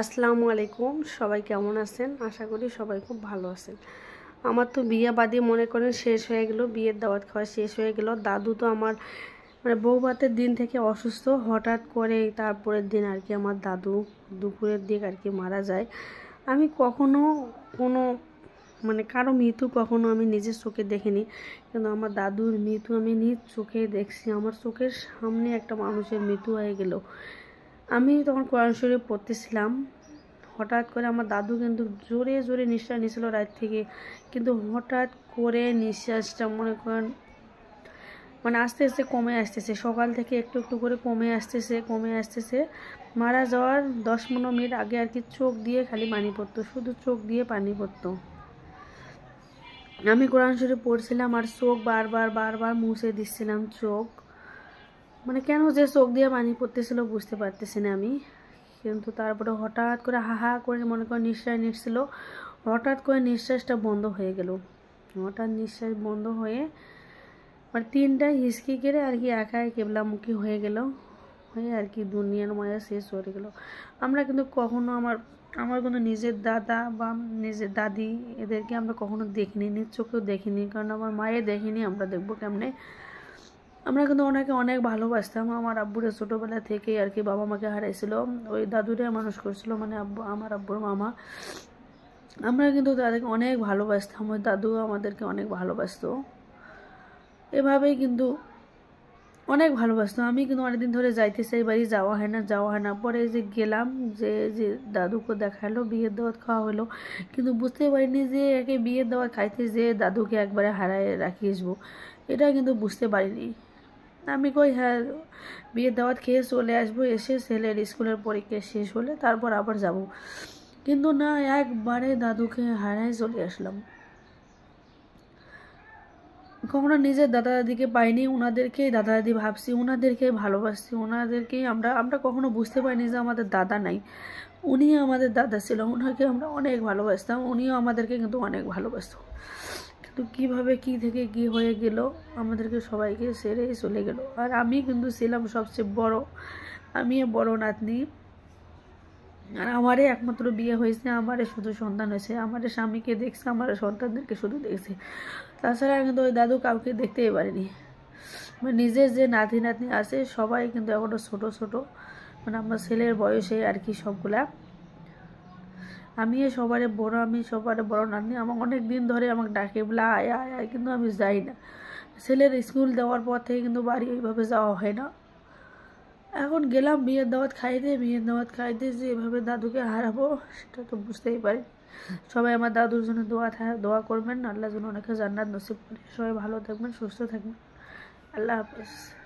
আসসালামু আলাইকুম সবাই কেমন আছেন আশা করি সবাই খুব ভালো আছেন আমার তো বিয়ে বাদে মনে করেন শেষ হয়ে গেল বিয়ের দাওয়াত খাওয়া শেষ হয়ে গেল দাদু তো আমার মানে বৌভাতের দিন থেকে অসুস্থ হঠাৎ করে তারপরের দিন আর কি আমার দাদু দুপুরের দিক আর কি মারা যায় আমি কখনো কোনো মানে কারো মৃত্যু কখনো আমি নিজের চোখে দেখিনি কিন্তু আমার দাদুর মৃত্যু আমি নিজ চোখে দেখছি আমার চোখের সামনে একটা মানুষের মৃত্যু হয়ে গেল আমি তখন কোরআন শরীফ পড়তেছিলাম হঠাৎ করে আমার দাদু কিন্তু জোরে জোরে নিঃশ্বাস নিছিল রাত থেকে কিন্তু হঠাৎ করে নিঃশ্বাসটা মনে করেন মানে আস্তে আস্তে কমে আসতেছে সকাল থেকে একটু একটু করে কমে আসতেছে কমে আসতেছে মারা যাওয়ার দশ পনেরো মিনিট আগে আর কি চোখ দিয়ে খালি পানি পড়তো শুধু চোখ দিয়ে পানি পড়তো আমি কোরআন শরীফ পড়ছিলাম আর চোখ বারবার বারবার মুছে দিচ্ছিলাম চোখ মানে কেন যে চোখ দিয়ে পানি পড়তেছিল বুঝতে পারতেছি না আমি কিন্তু তারপরে হঠাৎ করে হাহা করে মনে করে নিঃশ্বাস নিচ্ছিল হঠাৎ করে নিঃশ্বাসটা বন্ধ হয়ে গেল হঠাৎ নিঃশ্বাস বন্ধ হয়ে মানে তিনটা হিসকি কেড়ে আর কি একাই কেবলামুখী হয়ে গেল হয়ে আর কি দুনিয়ার মায়া শেষ হয়ে গেল আমরা কিন্তু কখনো আমার আমার কোনো নিজের দাদা বা নিজের দাদি এদেরকে আমরা কখনো দেখিনি নিজ চোখেও দেখিনি কারণ আমার মায়ে দেখিনি আমরা দেখবো কেমনে আমরা কিন্তু ওনাকে অনেক ভালোবাসতাম আমার আব্বুরা ছোটোবেলা থেকেই আর কি বাবা মাকে হারাইছিল ওই দাদুরে মানুষ করছিল মানে আব্বু আমার আব্বুর মামা আমরা কিন্তু তাদেরকে অনেক ভালোবাসতাম ওই দাদু আমাদেরকে অনেক ভালোবাসতো এভাবেই কিন্তু অনেক ভালোবাসত আমি কিন্তু অনেকদিন ধরে যাইতে চাই বাড়ি যাওয়া হয় না যাওয়া হয় না পরে যে গেলাম যে যে দাদুকে দেখালো বিয়ের দাওয়াত খাওয়া হলো কিন্তু বুঝতে পারিনি যে একে বিয়ের দাওয়াত খাইতে যে দাদুকে একবারে হারায় রাখিয়ে আসবো এটা কিন্তু বুঝতে পারিনি আমি কই হ্যাঁ বিয়ের দাওয়াত খেয়ে চলে আসবো এসে ছেলের স্কুলের পরীক্ষা শেষ হলে তারপর আবার যাব কিন্তু না একবারে দাদুকে হারায় চলে আসলাম কখনো নিজের দাদা দাদিকে পাইনি ওনাদেরকেই দাদা দাদি ভাবছি ওনাদেরকেই ভালোবাসছি ওনাদেরকেই আমরা আমরা কখনো বুঝতে পারিনি যে আমাদের দাদা নাই উনি আমাদের দাদা ছিল ওনাকে আমরা অনেক ভালোবাসতাম উনিও আমাদেরকে কিন্তু অনেক ভালোবাসত তো কিভাবে কি থেকে কি হয়ে গেল আমাদেরকে সবাইকে সেরে চলে গেল আর আমি কিন্তু ছিলাম সবচেয়ে বড় আমি বড় নাতনি আর আমারে একমাত্র বিয়ে হয়েছে আমারে শুধু সন্তান হয়েছে আমার স্বামীকে দেখছে আমার সন্তানদেরকে শুধু দেখছে তাছাড়া কিন্তু ওই দাদু কাউকে দেখতেই পারিনি মানে নিজের যে নাতি নাতনি আছে সবাই কিন্তু এখনও ছোট ছোট মানে আমার ছেলের বয়সে আর কি সবগুলা আমি সবারে বড় আমি সবারে বড় নানি আমার অনেক দিন ধরে আমাকে ডাকে বলে আয় আয় আয় কিন্তু আমি যাই না ছেলের স্কুল দেওয়ার পর থেকে কিন্তু বাড়ি ওইভাবে যাওয়া হয় না এখন গেলাম বিয়ের দাওয়াত খাইতে বিয়ের দাওয়াত খাইতে যে এভাবে দাদুকে হারাবো সেটা তো বুঝতেই পারি সবাই আমার দাদুর জন্য দোয়া দোয়া করবেন আল্লাহ জন্য অনেকে জান্নাত নসিব করে সবাই ভালো থাকবেন সুস্থ থাকবেন আল্লাহ হাফেজ